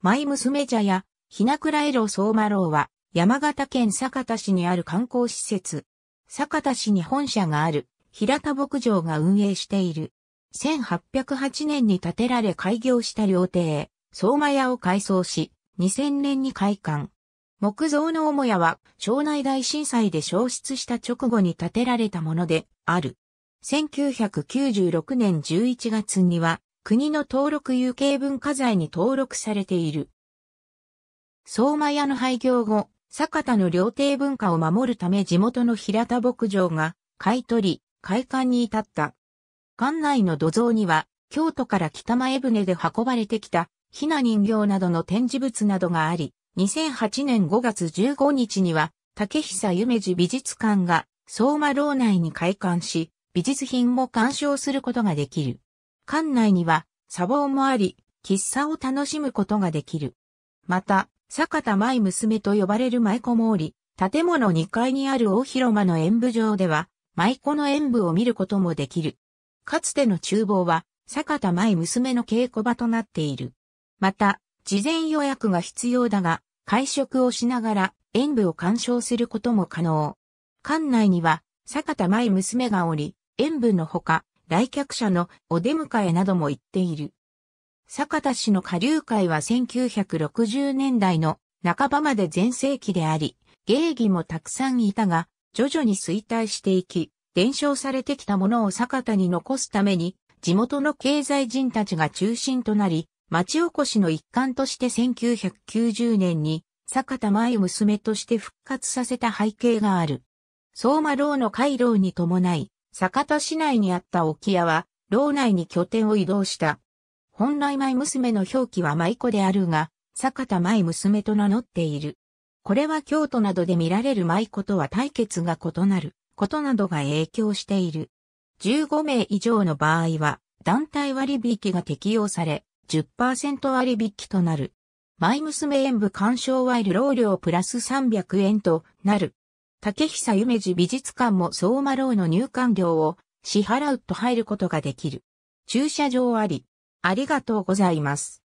マイ娘茶や、ひなくらえろ相馬楼は、山形県酒田市にある観光施設。酒田市に本社がある、平田牧場が運営している。1808年に建てられ開業した料亭、相馬屋を改装し、2000年に開館。木造の母屋は、町内大震災で消失した直後に建てられたもので、ある。1996年11月には、国の登録有形文化財に登録されている。相馬屋の廃業後、酒田の料亭文化を守るため地元の平田牧場が買い取り、開館に至った。館内の土蔵には、京都から北前船で運ばれてきた、ひな人形などの展示物などがあり、2008年5月15日には、竹久夢二美術館が相馬楼内に開館し、美術品も鑑賞することができる。館内には、砂防もあり、喫茶を楽しむことができる。また、坂田舞娘と呼ばれる舞子もおり、建物2階にある大広間の演舞場では、舞子の演舞を見ることもできる。かつての厨房は、坂田舞娘の稽古場となっている。また、事前予約が必要だが、会食をしながら演舞を鑑賞することも可能。館内には、坂田舞娘がおり、演舞のほか、来客者のお出迎えなども言っている。坂田市の下流会は1960年代の半ばまで全盛期であり、芸妓もたくさんいたが、徐々に衰退していき、伝承されてきたものを坂田に残すために、地元の経済人たちが中心となり、町おこしの一環として1990年に、坂田舞娘として復活させた背景がある。相馬楼の回廊に伴い、酒田市内にあった沖屋は、牢内に拠点を移動した。本来舞娘の表記は舞子であるが、坂田舞娘と名乗っている。これは京都などで見られる舞子とは対決が異なることなどが影響している。15名以上の場合は、団体割引が適用され、10%割引となる。舞娘演舞鑑賞ワイル老料プラス300円となる。竹久夢二美術館も相馬楼の入館料を支払うと入ることができる。駐車場あり。ありがとうございます。